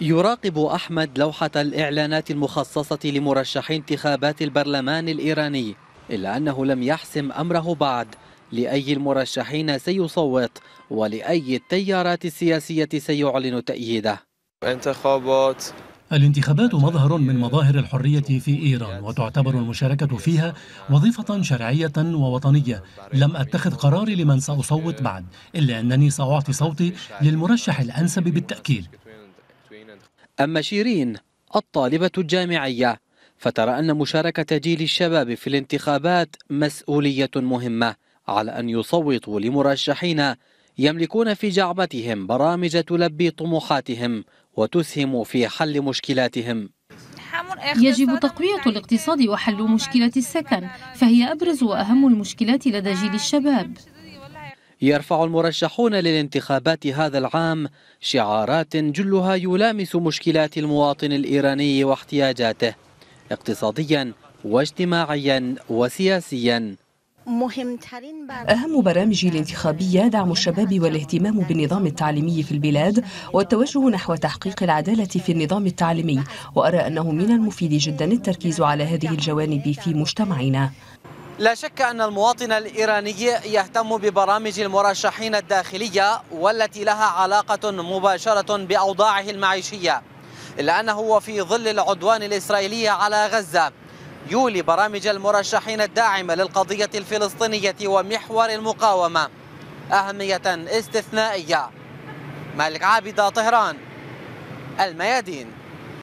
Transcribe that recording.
يراقب أحمد لوحة الإعلانات المخصصة لمرشحي انتخابات البرلمان الإيراني إلا أنه لم يحسم أمره بعد لأي المرشحين سيصوت ولأي التيارات السياسية سيعلن تأييده انتخابات الانتخابات مظهر من مظاهر الحرية في إيران وتعتبر المشاركة فيها وظيفة شرعية ووطنية لم أتخذ قراري لمن سأصوت بعد إلا أنني سأعطي صوتي للمرشح الأنسب بالتأكيد أما شيرين الطالبة الجامعية فترى أن مشاركة جيل الشباب في الانتخابات مسؤولية مهمة على أن يصوتوا لمرشحين يملكون في جعبتهم برامج تلبي طموحاتهم وتسهم في حل مشكلاتهم يجب تقوية الاقتصاد وحل مشكلة السكن فهي أبرز وأهم المشكلات لدى جيل الشباب يرفع المرشحون للانتخابات هذا العام شعارات جلها يلامس مشكلات المواطن الإيراني واحتياجاته اقتصاديا واجتماعيا وسياسيا أهم برامج الانتخابية دعم الشباب والاهتمام بالنظام التعليمي في البلاد والتوجه نحو تحقيق العدالة في النظام التعليمي وأرى أنه من المفيد جدا التركيز على هذه الجوانب في مجتمعنا لا شك أن المواطن الإيراني يهتم ببرامج المرشحين الداخلية والتي لها علاقة مباشرة بأوضاعه المعيشية إلا أنه وفي ظل العدوان الإسرائيلي على غزة يولي برامج المرشحين الداعمة للقضية الفلسطينية ومحور المقاومة أهمية استثنائية مالك عابدة طهران الميادين